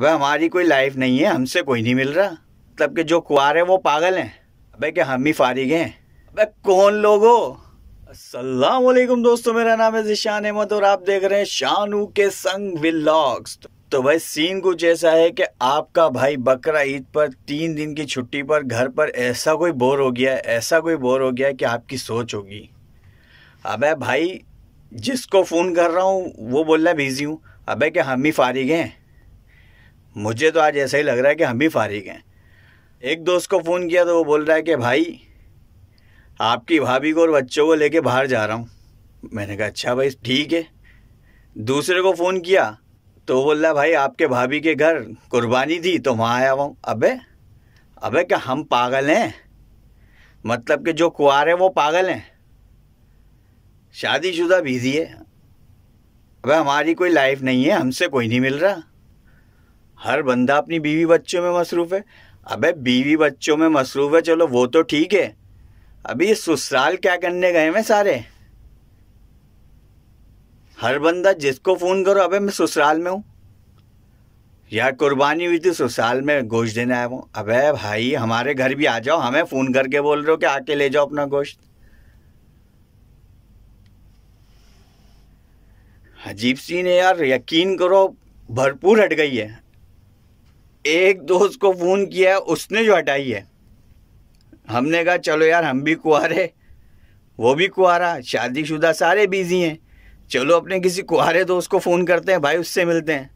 अबे हमारी कोई लाइफ नहीं है हमसे कोई नहीं मिल रहा मतलब कि जो कुआर है वो पागल हैं अबे क्या हम ही फारिग हैं अबे कौन लोग हो असलम दोस्तों मेरा नाम है जिशान अहमद और आप देख रहे हैं शानू के संग व्लॉग्स तो भाई सीन कुछ ऐसा है कि आपका भाई बकरा ईद पर तीन दिन की छुट्टी पर घर पर ऐसा कोई बोर हो गया है ऐसा कोई बोर हो गया है कि आपकी सोच होगी अबे भाई जिसको फ़ोन कर रहा हूँ वो बोल रहा है बिज़ी हूँ अबे क्या हम ही फारिग हैं मुझे तो आज ऐसा ही लग रहा है कि हम भी फारिग हैं एक दोस्त को फ़ोन किया तो वो बोल रहा है कि भाई आपकी भाभी को और बच्चों को लेके बाहर जा रहा हूँ मैंने कहा अच्छा भाई ठीक है दूसरे को फ़ोन किया तो बोल रहा है भाई आपके भाभी के घर कुर्बानी थी तो वहाँ आया हुआ अबे अबे क्या हम पागल हैं मतलब कि जो कुआर है वो पागल हैं शादीशुदा बीजी है अबे हमारी कोई लाइफ नहीं है हमसे कोई नहीं मिल रहा हर बंदा अपनी बीवी बच्चों में मसरूफ़ है अबे बीवी बच्चों में मसरूफ़ है चलो वो तो ठीक है अभी ये ससुराल क्या करने गए हैं सारे हर बंदा जिसको फ़ोन करो अबे मैं ससुराल में हूँ यार कुर्बानी हुई थी ससुराल में गोश्त देने आया हूँ अबे भाई हमारे घर भी आ जाओ हमें फ़ोन करके बोल रहे हो कि आके ले जाओ अपना गोश्त अजीब सीन है यार यकीन करो भरपूर हट गई है एक दोस्त को फ़ोन किया उसने जो हटाई है हमने कहा चलो यार हम भी कुआरे वो भी कुआरा शादीशुदा सारे बिजी हैं चलो अपने किसी कुआरे दोस्त को फ़ोन करते हैं भाई उससे मिलते हैं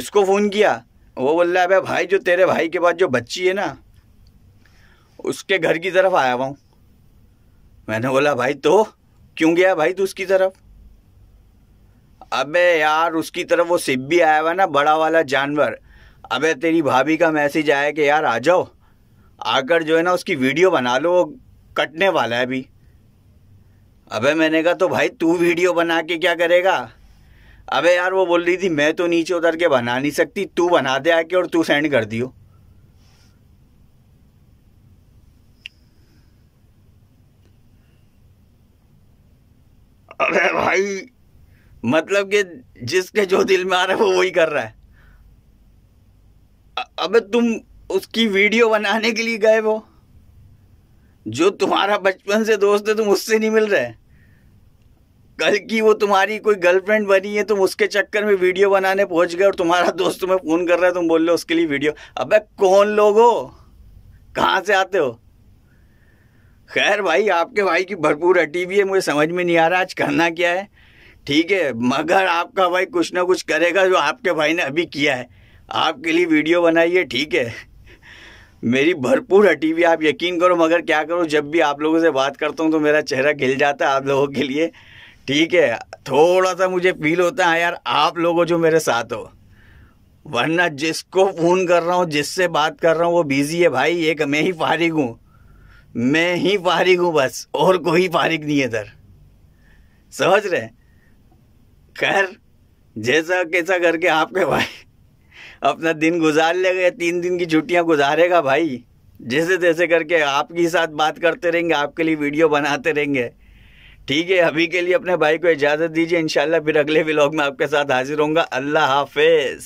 उसको फ़ोन किया वो बोल रहा है भाई जो तेरे भाई के बाद जो बच्ची है ना उसके घर की तरफ आया हुआ हूँ मैंने बोला भाई तो क्यों गया भाई तू उसकी तरफ अबे यार उसकी तरफ वो सिप भी आया हुआ ना बड़ा वाला जानवर अबे तेरी भाभी का मैसेज आया कि यार आ जाओ आकर जो है ना उसकी वीडियो बना लो वो कटने वाला है अभी अबे मैंने कहा तो भाई तू वीडियो बना के क्या करेगा अबे यार वो बोल रही थी मैं तो नीचे उतर के बना नहीं सकती तू बना दे आके और तू सेंड कर दियो अरे भाई मतलब कि जिसके जो दिल में आ रहा है वो वही कर रहा है अब तुम उसकी वीडियो बनाने के लिए गए हो जो तुम्हारा बचपन से दोस्त है तुम उससे नहीं मिल रहे कल की वो तुम्हारी कोई गर्लफ्रेंड बनी है तुम उसके चक्कर में वीडियो बनाने पहुंच गए और तुम्हारा दोस्त तुम्हें फ़ोन कर रहा है तुम बोल रहे उसके लिए वीडियो अबे कौन लोग हो कहाँ से आते हो खैर भाई आपके भाई की भरपूर हटी भी है मुझे समझ में नहीं आ रहा आज करना क्या है ठीक है मगर आपका भाई कुछ ना कुछ करेगा जो आपके भाई ने अभी किया है आपके लिए वीडियो बनाइए ठीक है मेरी भरपूर हटी हुई आप यकीन करो मगर क्या करो जब भी आप लोगों से बात करता हूँ तो मेरा चेहरा खिल जाता है आप लोगों के लिए ठीक है थोड़ा सा मुझे फील होता है यार आप लोगों जो मेरे साथ हो वरना जिसको फ़ोन कर रहा हूँ जिससे बात कर रहा हूँ वो बिज़ी है भाई एक मैं ही फारिग हूँ मैं ही फारिग हूँ बस और कोई फारिग नहीं है इधर समझ रहे खैर जैसा कैसा करके आपके भाई अपना दिन गुजार लेगा तीन दिन की छुट्टियां गुजारेगा भाई जैसे तैसे करके आपके साथ बात करते रहेंगे आपके लिए वीडियो बनाते रहेंगे ठीक है अभी के लिए अपने भाई को इजाज़त दीजिए इंशाल्लाह फिर अगले व्लॉग में आपके साथ हाजिर होंगे अल्लाह हाफिज़